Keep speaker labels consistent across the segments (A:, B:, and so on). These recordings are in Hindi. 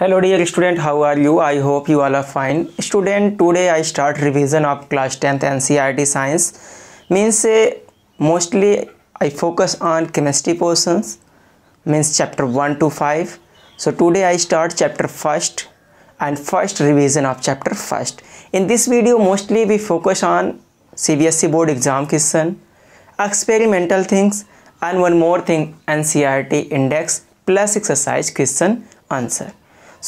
A: hello dear student how are you i hope you all are fine student today i start revision of class 10th ncrt science means uh, mostly i focus on chemistry portions means chapter 1 to 5 so today i start chapter first and first revision of chapter first in this video mostly we focus on cbsc board exam question experimental things and one more thing ncrt index plus exercise question answer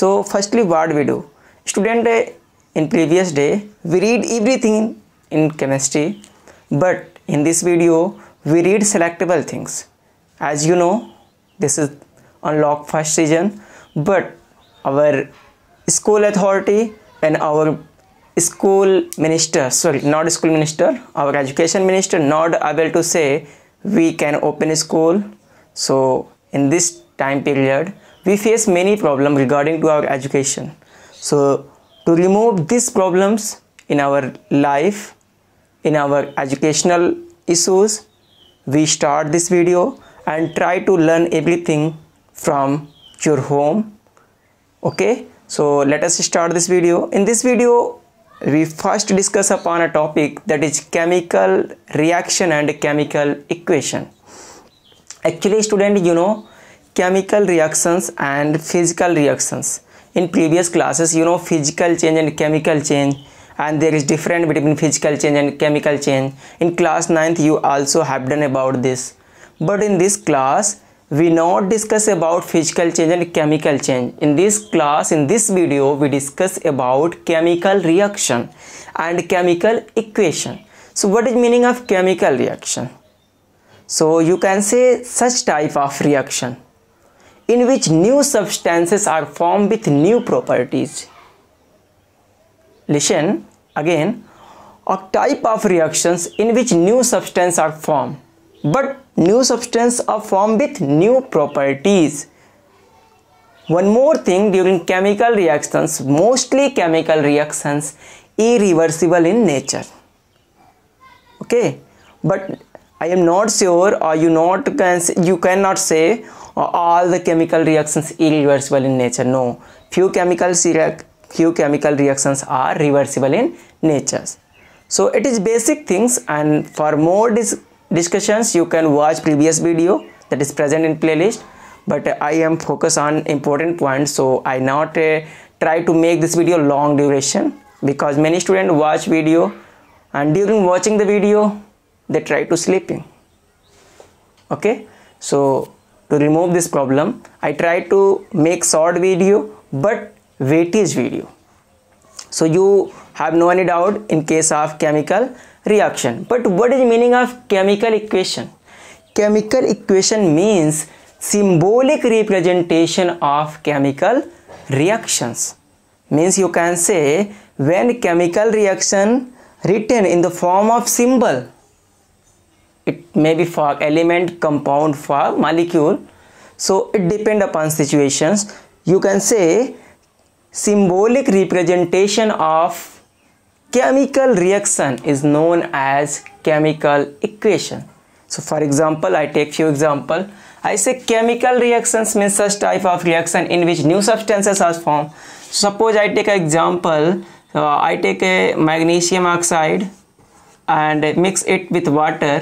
A: so firstly what we do? Student eh, in previous day we read everything in chemistry but in this video we read selectable things. As you know this is unlock first region but our school authority and our school minister sorry not school minister our education minister not able to say we can open school so in this time period we face many problems regarding to our education so to remove these problems in our life in our educational issues we start this video and try to learn everything from your home okay so let us start this video in this video we first discuss upon a topic that is chemical reaction and chemical equation actually student you know chemical reactions and physical reactions in previous classes you know physical change and chemical change and there is difference between physical change and chemical change in class 9th you also have done about this but in this class we not discuss about physical change and chemical change in this class in this video we discuss about chemical reaction and chemical equation so what is meaning of chemical reaction so you can say such type of reaction in which new substances are formed with new properties. Listen again, a type of reactions in which new substances are formed, but new substances are formed with new properties. One more thing during chemical reactions, mostly chemical reactions, irreversible in nature. Okay, but I am not sure or you not can you cannot say all the chemical reactions irreversible in nature no few chemicals few chemical reactions are reversible in nature so it is basic things and for more dis discussions you can watch previous video that is present in playlist but uh, i am focus on important points so i not uh, try to make this video long duration because many students watch video and during watching the video they try to sleeping okay so to remove this problem I tried to make short video but weightage video so you have no any doubt in case of chemical reaction but what is meaning of chemical equation chemical equation means symbolic representation of chemical reactions means you can say when chemical reaction written in the form of symbol it may be for element compound for molecule so it depend upon situations you can say symbolic representation of chemical reaction is known as chemical equation so for example i take few example i say chemical reactions means such type of reaction in which new substances are formed suppose i take an example uh, i take a magnesium oxide and mix it with water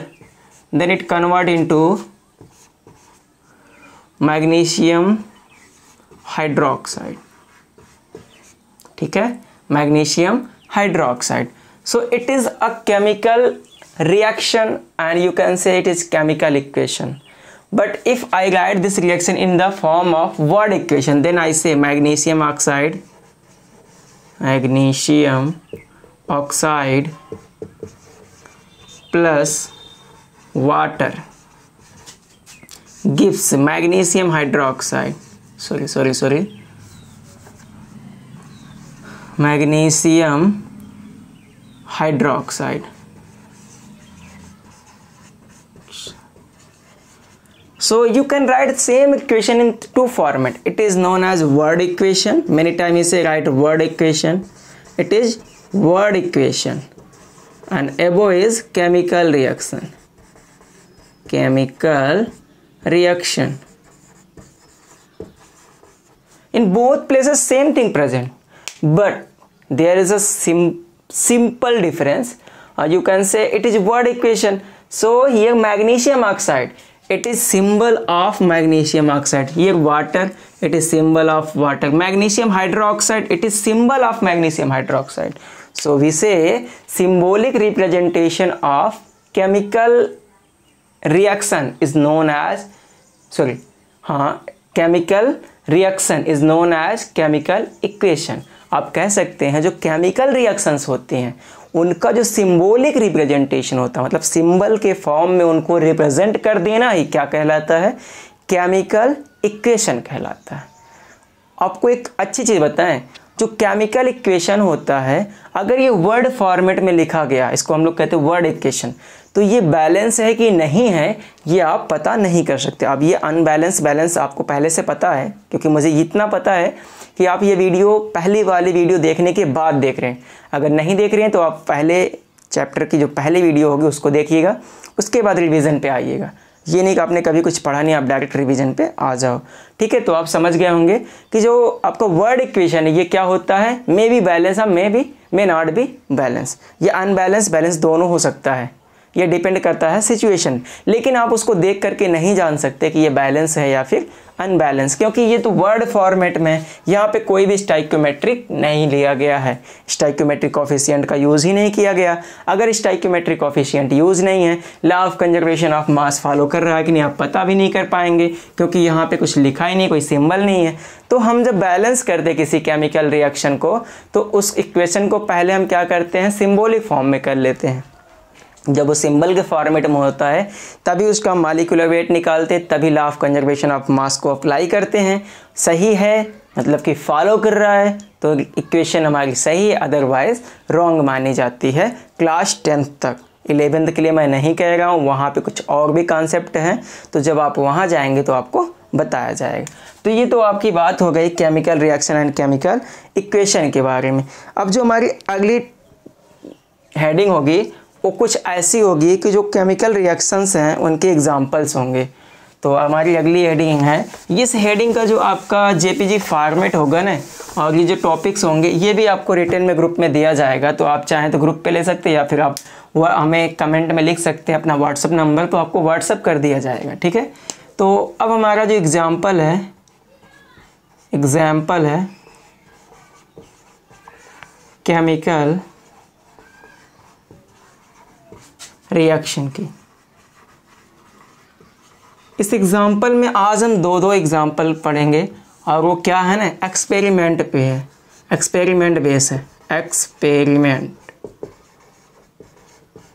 A: then it convert into magnesium hydroxide ठीक है magnesium hydroxide so it is a chemical reaction and you can say it is chemical equation but if I write this reaction in the form of word equation then I say magnesium oxide magnesium oxide plus water gives magnesium hydroxide sorry sorry sorry magnesium hydroxide so you can write same equation in two format it is known as word equation many times you say write word equation it is word equation and above is chemical reaction chemical reaction. In both places same thing present but there is a sim simple difference uh, you can say it is word equation. So here magnesium oxide it is symbol of magnesium oxide here water it is symbol of water magnesium hydroxide it is symbol of magnesium hydroxide so we say symbolic representation of chemical reaction is known as sorry हाँ chemical reaction is known as chemical equation आप कह सकते हैं जो केमिकल रिएक्शंस होते हैं उनका जो सिंबॉलिक रिप्रेजेंटेशन होता है मतलब सिंबल के फॉर्म में उनको रिप्रेजेंट कर देना ही क्या कहलाता है केमिकल इक्वेशन कहलाता है आपको एक अच्छी चीज़ बताएं जो केमिकल इक्वेशन होता है अगर ये वर्ड फॉर्मेट में लिखा गया इसको हम लोग कहते हैं वर्ड इक्वेशन तो ये बैलेंस है कि नहीं है ये आप पता नहीं कर सकते अब ये अनबैलेंस बैलेंस आपको पहले से पता है क्योंकि मुझे इतना पता है कि आप ये वीडियो पहली वाली वीडियो देखने के बाद देख रहे हैं अगर नहीं देख रहे हैं तो आप पहले चैप्टर की जो पहले वीडियो होगी उसको देखिएगा उसके बाद रिविज़न पर आइएगा ये नहीं कि आपने कभी कुछ पढ़ा नहीं आप डायरेक्ट रिवीजन पे आ जाओ ठीक है तो आप समझ गए होंगे कि जो आपका वर्ड इक्वेशन है ये क्या होता है मे बी बैलेंस हम may be may not be balance ये अनबैलेंस बैलेंस दोनों हो सकता है ये डिपेंड करता है सिचुएशन लेकिन आप उसको देख करके नहीं जान सकते कि ये बैलेंस है या फिर अनबैलेंस क्योंकि ये तो वर्ड फॉर्मेट में यहाँ पे कोई भी स्टाइक्योमेट्रिक नहीं लिया गया है स्टाइक्योमेट्रिक ऑफिशियंट का यूज़ ही नहीं किया गया अगर स्टाइक्योमेट्रिक ऑफिशियंट यूज़ नहीं है law of conservation of mass follow कर रहा है कि नहीं आप पता भी नहीं कर पाएंगे क्योंकि यहाँ पे कुछ लिखा ही नहीं कोई सिंबल नहीं है तो हम जब बैलेंस करते किसी केमिकल रिएक्शन को तो उस इक्वेशन को पहले हम क्या करते हैं सिम्बोलिक फॉर्म में कर लेते हैं जब वो सिंबल के फॉर्मेट में होता है तभी उसका मालिकुलर वेट निकालते तभी law of conservation of mass को अप्लाई करते हैं सही है मतलब कि फॉलो कर रहा है तो इक्वेशन हमारी सही है अदरवाइज रॉन्ग मानी जाती है क्लास टेंथ तक इलेवेंथ के लिए मैं नहीं कह रहा हूँ वहाँ पे कुछ और भी कॉन्सेप्ट हैं तो जब आप वहाँ जाएंगे तो आपको बताया जाएगा तो ये तो आपकी बात हो गई chemical reaction and chemical equation के बारे में अब जो हमारी अगली हेडिंग होगी वो कुछ ऐसी होगी कि जो केमिकल रिएक्शंस हैं उनके एग्जाम्पल्स होंगे तो हमारी अगली हेडिंग है इस हेडिंग का जो आपका जेपीजी फॉर्मेट होगा ना और ये जो टॉपिक्स होंगे ये भी आपको रिटर्न में ग्रुप में दिया जाएगा तो आप चाहें तो ग्रुप पे ले सकते हैं या फिर आप वह हमें कमेंट में लिख सकते हैं अपना व्हाट्सअप नंबर तो आपको व्हाट्सअप कर दिया जाएगा ठीक है तो अब हमारा जो एग्ज़ाम्पल है एग्ज़ाम्पल है केमिकल रिएक्शन की इस एग्ज़ाम्पल में आज हम दो दो एग्ज़ाम्पल पढ़ेंगे और वो क्या है ना एक्सपेरिमेंट पे है एक्सपेरिमेंट बेस है एक्सपेरिमेंट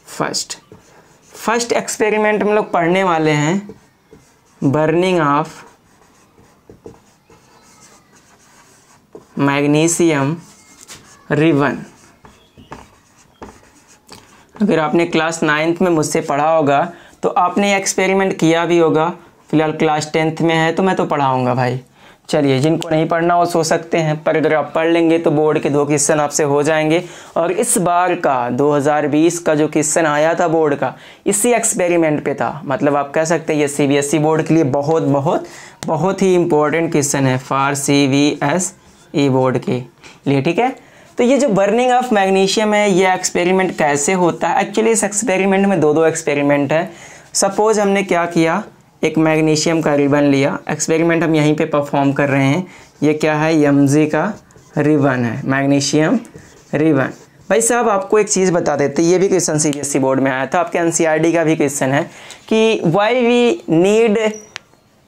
A: फर्स्ट फर्स्ट एक्सपेरिमेंट हम लोग पढ़ने वाले हैं बर्निंग ऑफ मैग्नीशियम रिबन अगर आपने क्लास नाइन्थ में मुझसे पढ़ा होगा तो आपने एक्सपेरिमेंट किया भी होगा फिलहाल क्लास टेंथ में है तो मैं तो पढ़ाऊँगा भाई चलिए जिनको नहीं पढ़ना हो सो सकते हैं पर अगर आप पढ़ लेंगे तो बोर्ड के दो क्वेश्चन आपसे हो जाएंगे और इस बार का 2020 का जो क्वेश्चन आया था बोर्ड का इसी एक्सपेरिमेंट पे था मतलब आप कह सकते हैं ये सीबीएसई e बोर्ड के लिए बहुत बहुत बहुत ही इंपॉर्टेंट क्वेश्चन है for C B S E board के लिए ठीक है तो ये जो बर्निंग ऑफ मैग्नीशियम है ये एक्सपेरिमेंट कैसे होता है एक्चुअली इस एक्सपेरिमेंट में दो दो एक्सपेरिमेंट है सपोज हमने क्या किया एक मैग्नीशियम का रिबन लिया एक्सपेरिमेंट हम यहीं पे परफॉर्म कर रहे हैं ये क्या है यमजी का रिबन है मैग्नीशियम रिबन भाई साहब आपको एक चीज़ बता देते ये भी क्वेश्चन सी बोर्ड में आया था आपके एन e का भी क्वेश्चन है कि why we need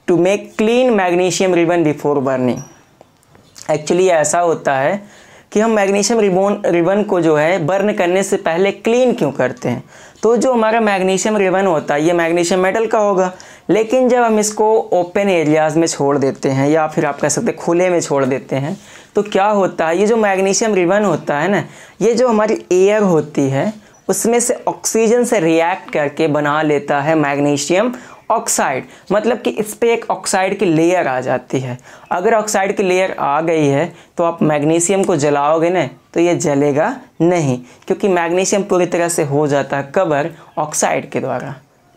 A: to make clean magnesium ribbon before burning actually ऐसा होता है कि हम मैग्नीशियम रिबोन रिबन को जो है बर्न करने से पहले क्लीन क्यों करते हैं तो जो हमारा मैग्नीशियम रिबन होता है ये मैग्नीशियम मेटल का होगा लेकिन जब हम इसको ओपन एरियाज़ में छोड़ देते हैं या फिर आप कह सकते हैं खुले में छोड़ देते हैं तो क्या होता है ये जो मैग्नीशियम रिबन होता है ना ये जो हमारी एयर होती है उसमें से ऑक्सीजन से रिएक्ट करके बना लेता है मैग्नीशियम ऑक्साइड मतलब कि इस पर एक ऑक्साइड की लेयर आ जाती है अगर ऑक्साइड की लेयर आ गई है तो आप मैग्नीशियम को जलाओगे ना तो ये जलेगा नहीं क्योंकि मैग्नीशियम पूरी तरह से हो जाता है कवर ऑक्साइड के द्वारा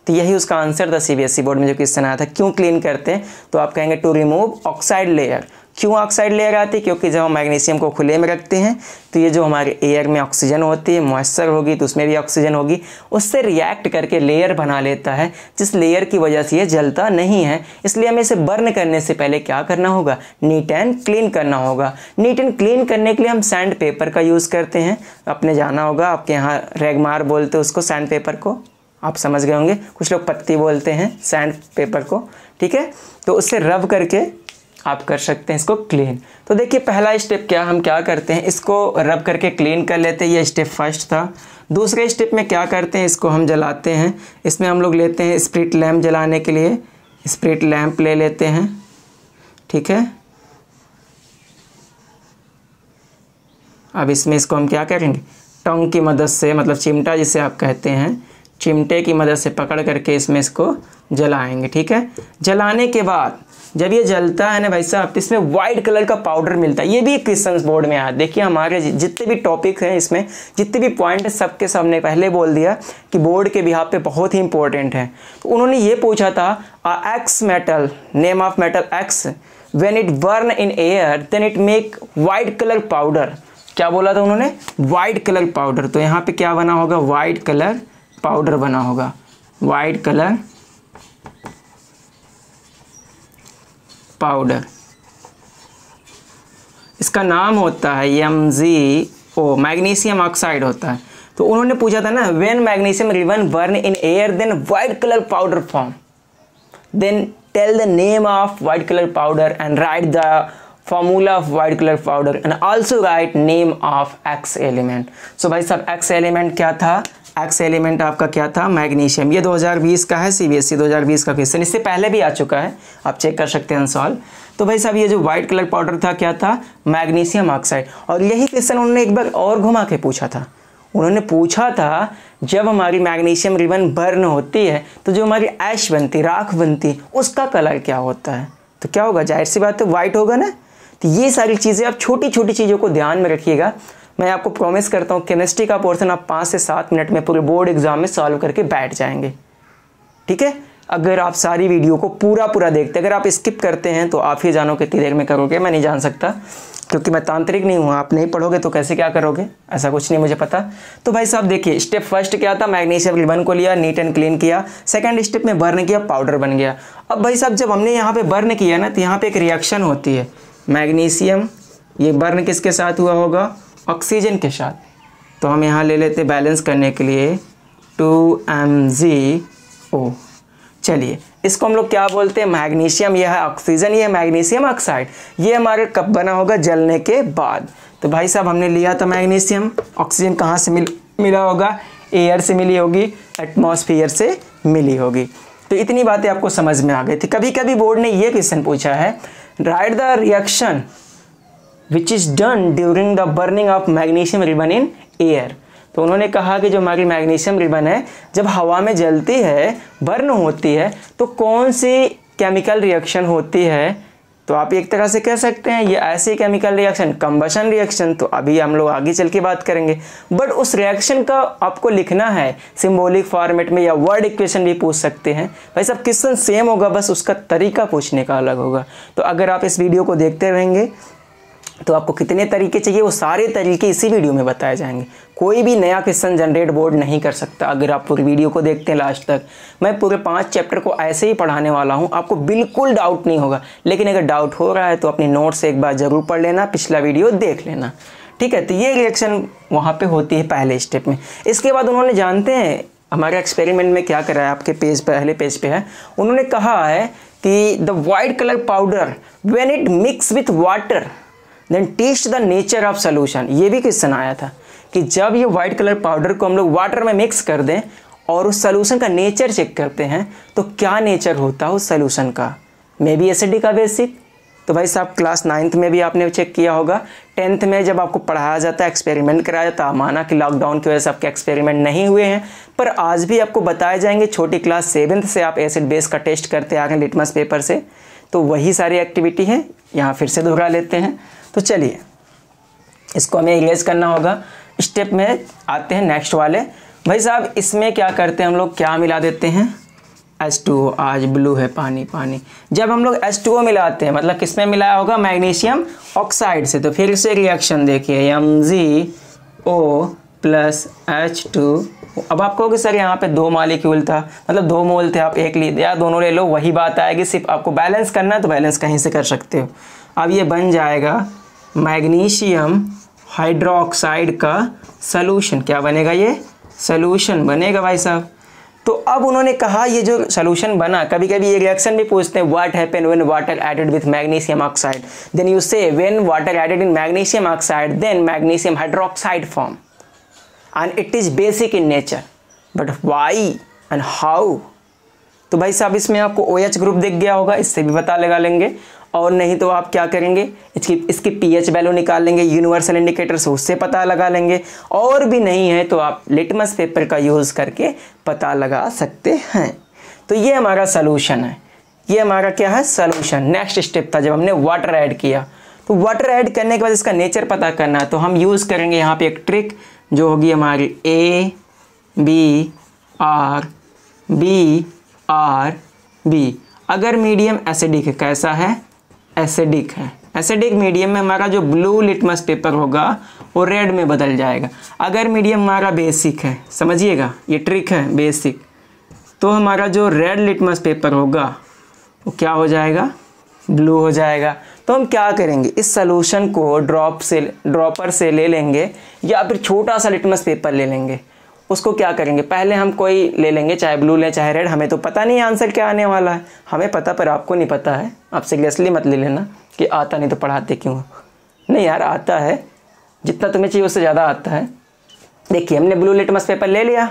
A: तो यही उसका आंसर था सी बोर्ड e में जो क्वेश्चन आया था क्यों क्लीन करते हैं तो आप कहेंगे टू रिमूव ऑक्साइड लेयर क्यों ऑक्साइड लेयर आती है क्योंकि जब हम मैग्नीशियम को खुले में रखते हैं तो ये जो हमारे एयर में ऑक्सीजन होती है मॉइस्चर होगी तो उसमें भी ऑक्सीजन होगी उससे रिएक्ट करके लेयर बना लेता है जिस लेयर की वजह से ये जलता नहीं है इसलिए हमें इसे बर्न करने से पहले क्या करना होगा नीट एंड क्लीन करना होगा नीट एंड क्लीन करने के लिए हम सैंड पेपर का यूज़ करते हैं अपने जाना होगा आपके यहाँ रेगमार बोलते उसको सैंड पेपर को आप समझ गए होंगे कुछ लोग पत्ती बोलते हैं सैंड पेपर को ठीक है तो उससे रब करके आप कर सकते हैं इसको क्लीन तो देखिए पहला स्टेप क्या हम क्या करते हैं इसको रब करके क्लीन कर लेते हैं ये स्टेप फर्स्ट था दूसरे स्टेप में क्या करते हैं इसको हम जलाते हैं इसमें हम लोग लेते हैं स्प्रिट लैम्प जलाने के लिए स्प्रिट लैम्प ले लेते हैं ठीक है अब इसमें इसको हम क्या करेंगे टोंग की मदद से मतलब चिमटा जिसे आप कहते हैं चिमटे की मदद से पकड़ करके इसमें इसको जलाएंगे ठीक है जलाने के बाद जब ये जलता है ना भाई साहब तो इसमें वाइट कलर का पाउडर मिलता है ये भी क्वेश्चन बोर्ड में आया देखिए हमारे जितने भी टॉपिक हैं इसमें जितने भी पॉइंट हैं सबके सामने पहले बोल दिया कि बोर्ड के बिहार पे बहुत ही इंपॉर्टेंट है तो उन्होंने ये पूछा था X metal name of metal X when it burn in air then it make white colour powder क्या बोला था उन्होंने वाइट कलर पाउडर तो यहाँ पे क्या बना होगा वाइट कलर पाउडर बना होगा वाइट कलर पाउडर इसका नाम होता है M G O magnesium oxide होता है तो उन्होंने पूछा था ना when magnesium ribbon burn in air then white colour powder form then tell the name of white colour powder and write the formula of white colour powder and also write name of X element so भाई साहब एक्स एलिमेंट क्या था एक्स एलिमेंट आपका क्या था मैग्नीशियम ये 2020 का है सीबीएसई e 2020 का क्वेश्चन इससे पहले भी आ चुका है आप चेक कर सकते हैं सॉल्व तो भाई साहब ये जो व्हाइट कलर पाउडर था क्या था मैग्नीशियम ऑक्साइड और यही क्वेश्चन उन्होंने एक बार और घुमा के पूछा था उन्होंने पूछा था जब हमारी मैग्नीशियम रिबन बर्न होती है तो जो हमारी ऐश बनती राख बनती उसका कलर क्या होता है तो क्या होगा जाहिर सी बात है व्हाइट होगा ना तो ये सारी चीज़ें आप छोटी छोटी चीज़ों को ध्यान में रखिएगा मैं आपको प्रॉमिस करता हूँ केमिस्ट्री का पोर्सन आप पाँच से सात मिनट में पूरे बोर्ड एग्जाम में सॉल्व करके बैठ जाएंगे ठीक है अगर आप सारी वीडियो को पूरा पूरा देखते अगर आप स्किप करते हैं तो आप ही जानो कितनी देर में करोगे मैं नहीं जान सकता क्योंकि मैं तांत्रिक नहीं हूँ आप नहीं पढ़ोगे तो कैसे क्या करोगे ऐसा कुछ नहीं मुझे पता तो भाई साहब देखिए स्टेप फर्स्ट क्या था मैग्नीशियम रिबन को लिया नीट एंड क्लीन किया सेकंड स्टेप में बर्न किया पाउडर बन गया अब भाई साहब जब हमने यहाँ पे बर्न किया ना तो यहाँ पे एक रिएक्शन होती है मैग्नीशियम ये बर्न किसके साथ हुआ होगा ऑक्सीजन के साथ तो हम यहाँ ले लेते बैलेंस करने के लिए टू एम जी ओ चलिए इसको हम लोग क्या बोलते हैं मैग्नीशियम यह है ऑक्सीजन ये मैग्नीशियम ऑक्साइड ये हमारे कब बना होगा जलने के बाद तो भाई साहब हमने लिया था मैग्नीशियम ऑक्सीजन कहाँ से मिल मिला होगा एयर से मिली होगी एटमोसफियर से मिली होगी तो इतनी बातें आपको समझ में आ गई थी कभी कभी बोर्ड ने ये क्वेश्चन पूछा है write the reaction which is done during the burning of magnesium ribbon in air तो उन्होंने कहा कि जो हमारी मैग्नीशियम रिबन है जब हवा में जलती है बर्न होती है तो कौन सी केमिकल रिएक्शन होती है तो आप एक तरह से कह सकते हैं ये ऐसे केमिकल रिएक्शन कम्बशन रिएक्शन तो अभी हम लोग आगे चल के बात करेंगे बट उस रिएक्शन का आपको लिखना है सिम्बोलिक फॉर्मेट में या वर्ड इक्वेशन भी पूछ सकते हैं भाई सब क्वेश्चन सेम होगा बस उसका तरीका पूछने का अलग होगा तो अगर आप इस वीडियो को देखते रहेंगे तो आपको कितने तरीके चाहिए वो सारे तरीके इसी वीडियो में बताए जाएंगे कोई भी नया क्वेश्चन जनरेट बोर्ड नहीं कर सकता अगर आप पूरी वीडियो को देखते हैं लास्ट तक मैं पूरे पांच चैप्टर को ऐसे ही पढ़ाने वाला हूं आपको बिल्कुल डाउट नहीं होगा लेकिन अगर डाउट हो रहा है तो अपनी नोट से एक बार ज़रूर पढ़ लेना पिछला वीडियो देख लेना ठीक है तो ये रिएक्शन वहाँ पर होती है पहले स्टेप में इसके बाद उन्होंने जानते हैं हमारे एक्सपेरिमेंट में क्या करा है आपके पेज पहले पेज पर है उन्होंने कहा है कि the white colour powder when it mix with water then test the nature of solution ये भी क्वेश्चन आया था कि जब ये वाइट कलर पाउडर को हम लोग वाटर में मिक्स कर दें और उस सोल्यूशन का नेचर चेक करते हैं तो क्या नेचर होता है उस सोल्यूशन का मे बी एसिडिक का बेसिक तो भाई साहब क्लास नाइन्थ में भी आपने चेक किया होगा टेंथ में जब आपको पढ़ाया जाता है एक्सपेरिमेंट कराया जाता है माना कि लॉकडाउन की वजह से आपके एक्सपेरिमेंट नहीं हुए हैं पर आज भी आपको बताए जाएंगे छोटी क्लास सेवन्थ से आप एसिड बेस का टेस्ट करते आगे लिटमस पेपर से तो वही सारी एक्टिविटी है यहाँ फिर से दोहरा लेते हैं तो चलिए इसको हमें इरेज करना होगा स्टेप में आते हैं नेक्स्ट वाले भाई साहब इसमें क्या करते हैं हम लोग क्या मिला देते हैं एस टू ओ आज ब्लू है पानी पानी जब हम लोग एस टू ओ मिलाते हैं मतलब किस में मिलाया होगा मैग्नीशियम ऑक्साइड से तो फिर से रिएक्शन देखिए M G O plus H two अब आप कहोगे सर यहाँ पे दो मालिक्यूल था मतलब दो मोल थे आप एक ले या दोनों ले लो वही बात आएगी सिर्फ आपको बैलेंस करना है तो बैलेंस कहीं से कर सकते हो अब ये बन जाएगा मैग्नीशियम हाइड्रोक्साइड का सलूशन क्या बनेगा ये सलूशन बनेगा भाई साहब तो अब उन्होंने कहा ये जो सोल्यूशन बना कभी कभी ये रिएक्शन भी पूछते हैं what happen when water added with magnesium oxide then you say when water added in magnesium oxide then magnesium hydroxide form and it is basic in nature but why and how तो भाई साहब इसमें आपको ओ OH ग्रुप दिख गया होगा इससे भी पता लगा लेंगे और नहीं तो आप क्या करेंगे इसकी इसकी पीएच वैल्यू निकाल लेंगे यूनिवर्सल इंडिकेटर से उससे पता लगा लेंगे और भी नहीं है तो आप लिटमस पेपर का यूज़ करके पता लगा सकते हैं तो ये हमारा सलूशन है ये हमारा क्या है सलूशन नेक्स्ट स्टेप था जब हमने वाटर ऐड किया तो वाटर ऐड करने के बाद इसका नेचर पता करना है तो हम यूज़ करेंगे यहाँ पे एक ट्रिक जो होगी हमारी A B R B R B अगर मीडियम एसिडिक कैसा है एसिडिक है एसिडिक मीडियम में हमारा जो ब्लू लिटमस पेपर होगा वो रेड में बदल जाएगा अगर मीडियम हमारा बेसिक है समझिएगा ये ट्रिक है बेसिक तो हमारा जो रेड लिटमस पेपर होगा वो क्या हो जाएगा ब्लू हो जाएगा तो हम क्या करेंगे इस सलूशन को ड्रॉप से ड्रॉपर से ले लेंगे या फिर छोटा सा लिटमस पेपर ले लेंगे उसको क्या करेंगे पहले हम कोई ले लेंगे चाहे ब्लू लें चाहे रेड हमें तो पता नहीं आंसर क्या आने वाला है हमें पता पर आपको नहीं पता है आप सीरियसली मत ले लेना कि आता नहीं तो पढ़ाते क्यों नहीं यार आता है जितना तुम्हें चाहिए उससे ज़्यादा आता है देखिए हमने ब्लू लिटमस पेपर ले लिया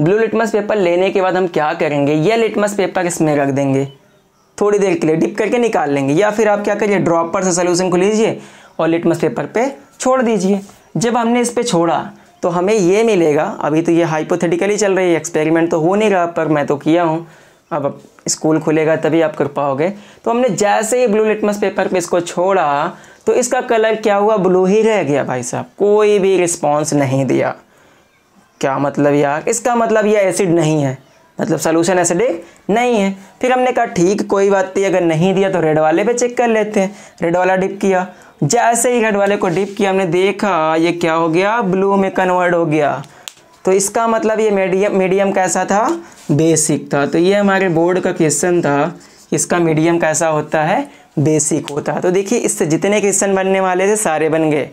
A: ब्लू लिटमस पेपर लेने के बाद हम क्या करेंगे यह लिटमस पेपर इसमें रख देंगे थोड़ी देर के लिए डिप करके निकाल लेंगे या फिर आप क्या करिए ड्रॉपर से सोल्यूशन को लीजिए और लिटमस पेपर पे छोड़ दीजिए जब हमने इस पर छोड़ा तो हमें ये मिलेगा अभी तो ये हाइपोथेटिकली चल रही है एक्सपेरिमेंट तो हो नहीं रहा पर मैं तो किया हूँ अब स्कूल खुलेगा तभी आप कर पाओगे तो हमने जैसे ही ब्लू लिटमस पेपर पे इसको छोड़ा तो इसका कलर क्या हुआ ब्लू ही रह गया भाई साहब कोई भी रिस्पॉन्स नहीं दिया क्या मतलब यार इसका मतलब यह एसिड नहीं है मतलब सोल्यूशन एसिडिक नहीं है फिर हमने कहा ठीक कोई बात नहीं अगर नहीं दिया तो रेड वाले पे चेक कर लेते हैं रेड वाला डिप किया जैसे ही हेड वाले को डिप किया हमने देखा ये क्या हो गया ब्लू में कन्वर्ट हो गया तो इसका मतलब ये मीडियम मीडियम कैसा था बेसिक था तो ये हमारे बोर्ड का क्वेश्चन था इसका मीडियम कैसा होता है बेसिक होता है तो देखिए इससे जितने क्वेश्चन बनने वाले थे सारे बन गए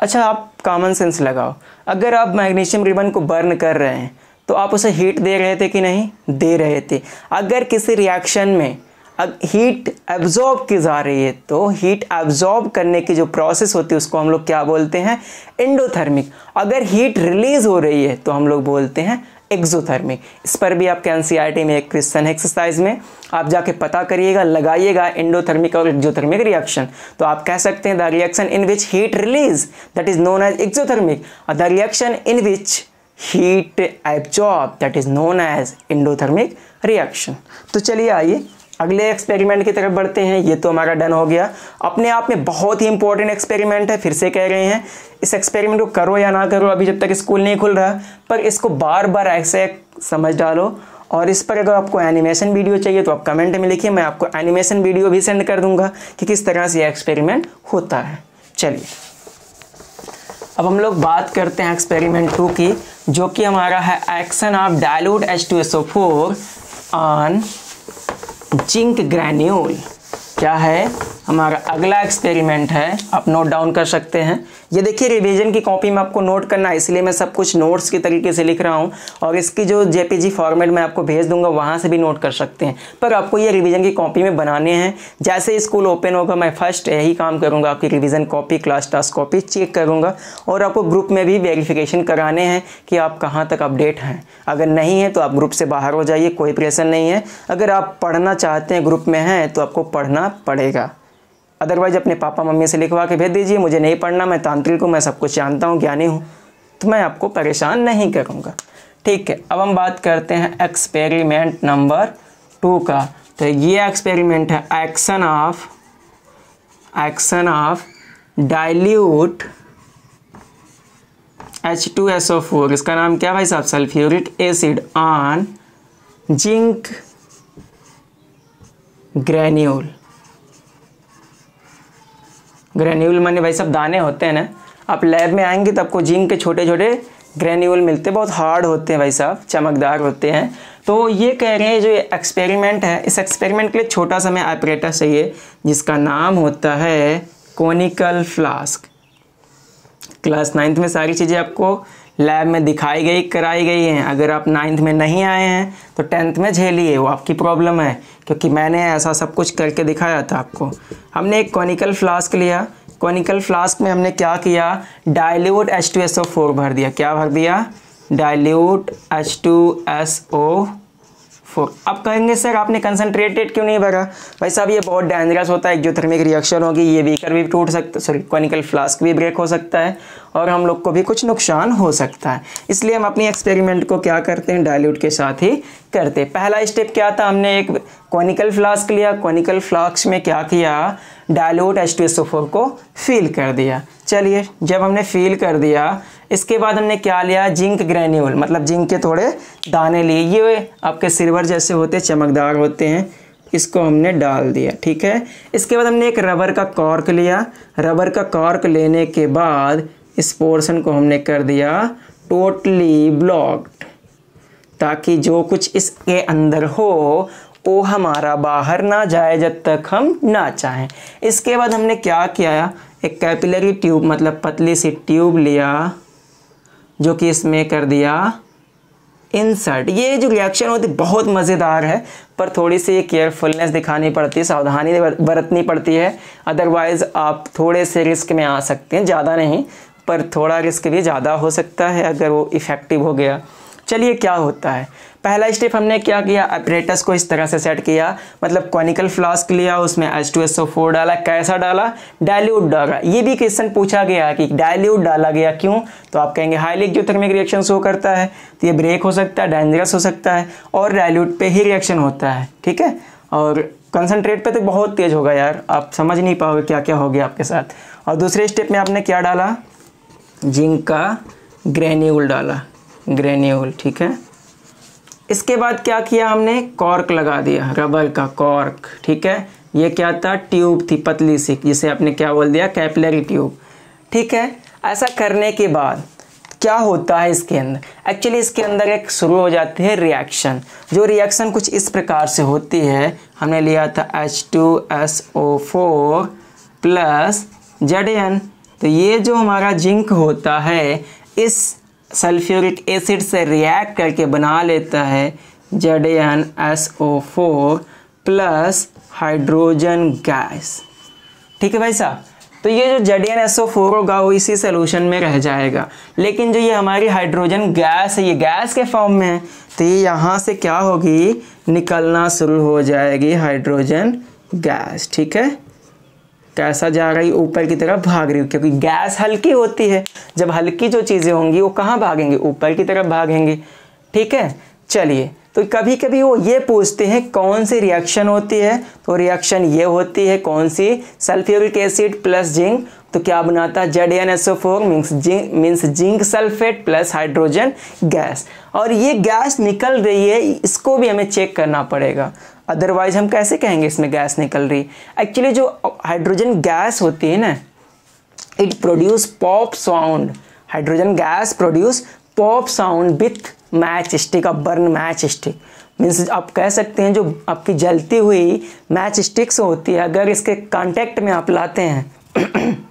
A: अच्छा आप कॉमन सेंस लगाओ अगर आप मैग्नीशियम रिबन को बर्न कर रहे हैं तो आप उसे हीट दे रहे थे कि नहीं दे रहे थे अगर किसी रिएक्शन में अब हीट एब्जॉर्ब की जा रही है तो हीट एब्जॉर्ब करने की जो प्रोसेस होती है उसको हम लोग क्या बोलते हैं इंडोथर्मिक अगर हीट रिलीज हो रही है तो हम लोग बोलते हैं एक्जोथर्मिक इस पर भी आपके एन में एक क्वेश्चन है एक्सरसाइज में आप जाके पता करिएगा लगाइएगा इंडोथर्मिक और एक्जोथर्मिक रिएक्शन तो आप कह सकते हैं the reaction in which heat release that is known as exothermic और the reaction in which heat absorb that is known as endothermic reaction तो चलिए आइए अगले एक्सपेरिमेंट की तरफ बढ़ते हैं ये तो हमारा डन हो गया अपने आप में बहुत ही इंपॉर्टेंट एक्सपेरिमेंट है फिर से कह रहे हैं इस एक्सपेरिमेंट को करो या ना करो अभी जब तक स्कूल नहीं खुल रहा पर इसको बार बार ऐसे समझ डालो और इस पर अगर आपको एनिमेशन वीडियो चाहिए तो आप कमेंट में लिखिए मैं आपको एनिमेशन वीडियो भी सेंड कर दूंगा कि किस तरह से यह एक्सपेरिमेंट होता है चलिए अब हम लोग बात करते हैं एक्सपेरिमेंट टू की जो कि हमारा है action of dilute H two S O four on zinc granule क्या है हमारा अगला एक्सपेरिमेंट है आप नोट डाउन कर सकते हैं ये देखिए रिवीजन की कॉपी में आपको नोट करना है इसलिए मैं सब कुछ नोट्स के तरीके से लिख रहा हूँ और इसकी जो जेपीजी फॉर्मेट मैं आपको भेज दूंगा वहाँ से भी नोट कर सकते हैं पर आपको ये रिवीजन की कॉपी में बनाने हैं जैसे स्कूल ओपन होगा मैं फर्स्ट यही काम करूँगा आपकी revision copy class task copy check करूँगा और आपको ग्रुप में भी वेरीफिकेशन कराने हैं कि आप कहाँ तक अपडेट हैं अगर नहीं है तो आप ग्रुप से बाहर हो जाइए कोई प्रेशर नहीं है अगर आप पढ़ना चाहते हैं ग्रुप में हैं तो आपको पढ़ना पड़ेगा अदरवाइज़ अपने पापा मम्मी से लिखवा के भेज दीजिए मुझे नहीं पढ़ना मैं तांत्रिक हूँ मैं सब कुछ जानता हूँ ज्ञानी हूँ तो मैं आपको परेशान नहीं करूँगा ठीक है अब हम बात करते हैं एक्सपेरिमेंट नंबर टू का तो ये एक्सपेरिमेंट है action of action of dilute H two S O four इसका नाम क्या भाई साहब sulphuric acid on zinc granule granule माने भाई सब दाने होते हैं ना आप लैब में आएंगे तो आपको जिंक के छोटे छोटे ग्रेन्यूल मिलते हैं बहुत हार्ड होते हैं भाई साहब चमकदार होते हैं तो ये कह रहे हैं जो एक्सपेरिमेंट है इस एक्सपेरिमेंट के लिए छोटा सा मैं ऑपरेटर चाहिए जिसका नाम होता है कोनिकल फ्लास्क क्लास नाइन्थ में सारी चीज़ें आपको लैब में दिखाई गई कराई गई हैं अगर आप नाइन्थ में नहीं आए हैं तो टेंथ में झेलिए वो आपकी प्रॉब्लम है क्योंकि मैंने ऐसा सब कुछ करके दिखाया था आपको हमने एक कॉनिकल फ्लास्क लिया कॉनिकल फ्लास्क में हमने क्या किया dilute H two S O four भर दिया क्या भर दिया dilute H two S O four अब कहेंगे सर आपने कंसनट्रेटेड क्यों नहीं भरा भाई साहब ये बहुत डेंजरस होता है एक्जोथर्मिक रिएक्शन होगी ये बीकर भी टूट सकता सॉरी कॉनिकल फ्लास्क भी ब्रेक हो सकता है और हम लोग को भी कुछ नुकसान हो सकता है इसलिए हम अपनी एक्सपेरिमेंट को क्या करते हैं डायल्यूट के साथ ही करते पहला स्टेप क्या था हमने एक कॉनिकल फ्लास्क लिया कॉनिकल फ्लास्क में क्या किया डायलोट एच को फील कर दिया चलिए जब हमने फील कर दिया इसके बाद हमने क्या लिया जिंक ग्रेन्यूल मतलब जिंक के थोड़े दाने लिए ये आपके सिल्वर जैसे होते चमकदार होते हैं इसको हमने डाल दिया ठीक है इसके बाद हमने एक रबर का कॉर्क लिया रबर का कॉर्क लेने के बाद इस पोर्शन को हमने कर दिया टोटली ब्लॉक्ड ताकि जो कुछ इसके अंदर हो वो हमारा बाहर ना जाए जब तक हम ना चाहें इसके बाद हमने क्या किया एक कैपिलरी ट्यूब मतलब पतली सी ट्यूब लिया जो कि इसमें कर दिया इंसर्ट ये जो रिएक्शन होती बहुत मज़ेदार है पर थोड़ी सी केयरफुलनेस दिखानी पड़ती है सावधानी बरतनी पड़ती है अदरवाइज़ आप थोड़े से रिस्क में आ सकते हैं ज़्यादा नहीं पर थोड़ा रिस्क भी ज़्यादा हो सकता है अगर वो इफ़ेक्टिव हो गया चलिए क्या होता है पहला स्टेप हमने क्या किया अपरेटस को इस तरह से सेट किया मतलब क्वानिकल फ्लास्क लिया उसमें H two S O four डाला कैसा डाला डायल्यूट डाला ये भी क्वेश्चन पूछा गया कि डायल्यूट डाला गया क्यों तो आप कहेंगे हाईली एक्जोथर्मिक रिएक्शन शो करता है तो ये ब्रेक हो सकता है डेंजरस हो सकता है और डायल्यूट पे ही रिएक्शन होता है ठीक है और कंसनट्रेट पर तो बहुत तेज़ होगा यार आप समझ नहीं पाओगे क्या क्या हो गया आपके साथ और दूसरे स्टेप में आपने क्या डाला जिंक का ग्रेन्यूल डाला ग्रेन्यूल ठीक है इसके बाद क्या किया हमने कॉर्क लगा दिया रबर का कॉर्क ठीक है ये क्या था ट्यूब थी पतली सी जिसे आपने क्या बोल दिया कैपलरी ट्यूब ठीक है ऐसा करने के बाद क्या होता है इसके अंदर एक्चुअली इसके अंदर एक शुरू हो जाती है रिएक्शन जो रिएक्शन कुछ इस प्रकार से होती है हमने लिया था H two S O four plus Z N तो ये जो हमारा जिंक होता है इस सल्फ्यूरिक एसिड से रिएक्ट करके बना लेता है Z N S O four plus hydrogen gas ठीक है भाई साहब तो ये जो Z N S O four होगा वो इसी सोल्यूशन में रह जाएगा लेकिन जो ये हमारी हाइड्रोजन गैस है ये गैस के फॉर्म में है तो ये यहाँ से क्या होगी निकलना शुरू हो जाएगी हाइड्रोजन गैस ठीक है कैसा जा रही ऊपर की तरफ भाग रही क्योंकि गैस हल्की होती है जब हल्की जो चीज़ें होंगी वो कहाँ भागेंगे ऊपर की तरफ भागेंगे ठीक है चलिए तो कभी कभी वो ये पूछते हैं कौन सी रिएक्शन होती है तो रिएक्शन ये होती है कौन सी सल्फ्यूरिक एसिड प्लस जिंक तो क्या बनाता है Z N S O four means zinc means zinc sulphate plus hydrogen gas और ये गैस निकल रही है इसको भी हमें चेक करना पड़ेगा अदरवाइज हम कैसे कहेंगे इसमें गैस निकल रही एक्चुअली जो हाइड्रोजन गैस होती है ना it produce pop sound hydrogen gas produce pop sound with match stick अब बर्न मैच स्टिक मीन्स आप कह सकते हैं जो आपकी जलती हुई मैच स्टिक्स होती है अगर इसके कांटेक्ट में आप लाते हैं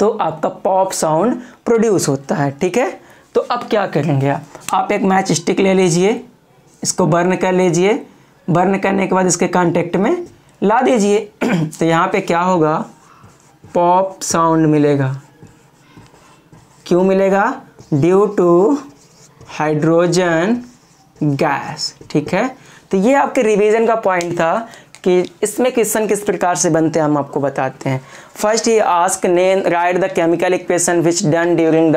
A: तो आपका पॉप साउंड प्रोड्यूस होता है ठीक है तो अब क्या करेंगे आप आप एक मैच स्टिक ले लीजिए इसको बर्न कर लीजिए बर्न करने के बाद इसके कांटेक्ट में ला दीजिए तो यहाँ पे क्या होगा पॉप साउंड मिलेगा क्यों मिलेगा ड्यू टू हाइड्रोजन गैस ठीक है तो ये आपके रिवीजन का पॉइंट था कि इसमें क्वेश्चन किस प्रकार से बनते हैं हम आपको बताते हैं फर्स्ट ये आस्क ने write the chemical equation which done during the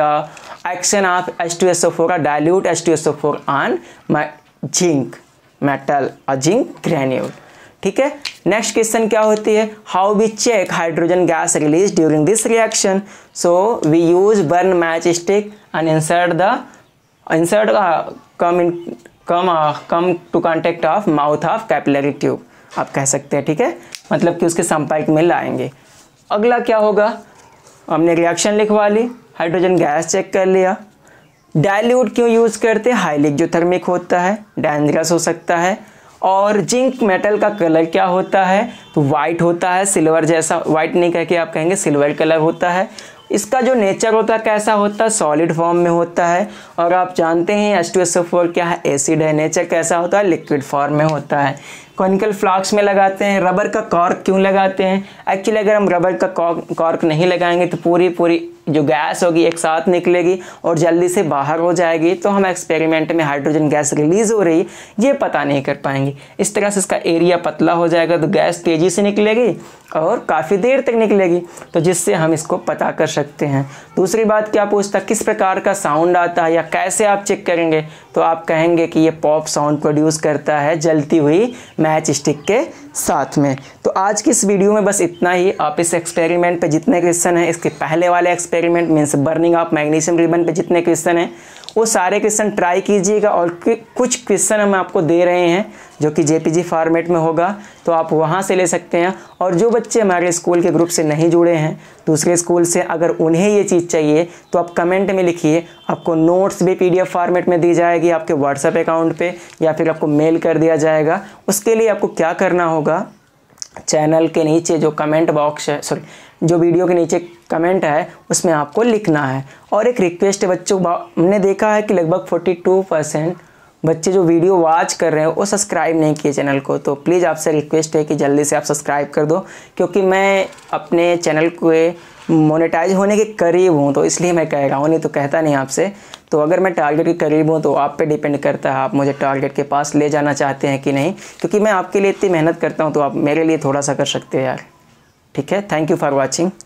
A: action of H two S O four dilute H two S O four on zinc metal और जिंक ग्रेन्यूल ठीक है नेक्स्ट क्वेश्चन क्या होती है how we check hydrogen gas release during this reaction so we use burn match stick and insert the insert come in come come to contact of mouth of capillary tube आप कह सकते हैं ठीक है मतलब कि उसके संपर्क में लाएंगे अगला क्या होगा हमने रिएक्शन लिखवा ली हाइड्रोजन गैस चेक कर लिया डाइल्यूट क्यों यूज़ करते हैं हाईली थर्मिक होता है डेंजरस हो सकता है और जिंक मेटल का कलर क्या होता है तो वाइट होता है सिल्वर जैसा वाइट नहीं कह के आप कहेंगे सिल्वर कलर होता है इसका जो नेचर होता है कैसा होता है सॉलिड फॉर्म में होता है और आप जानते हैं S two S O four क्या है एसिड है नेचर कैसा होता है लिक्विड फॉर्म में होता है कॉनिकल फ्लाक्स में लगाते हैं रबर का कॉर्क क्यों लगाते हैं एक्चुअली अगर हम रबर का कॉर्क नहीं लगाएंगे तो पूरी पूरी जो गैस होगी एक साथ निकलेगी और जल्दी से बाहर हो जाएगी तो हम एक्सपेरिमेंट में हाइड्रोजन गैस रिलीज हो रही ये पता नहीं कर पाएंगे इस तरह से इसका एरिया पतला हो जाएगा तो गैस तेज़ी से निकलेगी और काफ़ी देर तक निकलेगी तो जिससे हम इसको पता कर सकते हैं दूसरी बात क्या पूछता किस प्रकार का साउंड आता है या कैसे आप चेक करेंगे तो आप कहेंगे कि ये पॉप साउंड प्रोड्यूस करता है जलती हुई मैच स्टिक के साथ में तो आज की इस वीडियो में बस इतना ही आप इस एक्सपेरिमेंट पे जितने क्वेश्चन हैं इसके पहले वाले experiment means burning of magnesium ribbon पे जितने क्वेश्चन हैं वो सारे क्वेश्चन ट्राई कीजिएगा और कुछ क्वेश्चन हम आपको दे रहे हैं जो कि जेपीजी फॉर्मेट में होगा तो आप वहाँ से ले सकते हैं और जो बच्चे हमारे स्कूल के ग्रुप से नहीं जुड़े हैं दूसरे स्कूल से अगर उन्हें ये चीज़ चाहिए तो आप कमेंट में लिखिए आपको नोट्स भी पी फॉर्मेट में दी जाएगी आपके व्हाट्सएप अकाउंट पर या फिर आपको मेल कर दिया जाएगा उसके लिए आपको क्या करना होगा चैनल के नीचे जो कमेंट बॉक्स है सॉरी जो वीडियो के नीचे कमेंट है उसमें आपको लिखना है और एक रिक्वेस्ट है बच्चों हमने देखा है कि लगभग 42 परसेंट बच्चे जो वीडियो वॉच कर रहे हैं वो सब्सक्राइब नहीं किए चैनल को तो प्लीज़ आपसे रिक्वेस्ट है कि जल्दी से आप सब्सक्राइब कर दो क्योंकि मैं अपने चैनल को मोनेटाइज होने के करीब हूँ तो इसलिए मैं कह रहा हूँ नहीं तो कहता नहीं आपसे तो अगर मैं टारगेट के करीब हूँ तो आप पे डिपेंड करता है आप मुझे टारगेट के पास ले जाना चाहते हैं कि नहीं क्योंकि मैं आपके लिए इतनी मेहनत करता हूँ तो आप मेरे लिए थोड़ा सा कर सकते हैं यार ठीक है थैंक यू फॉर वॉचिंग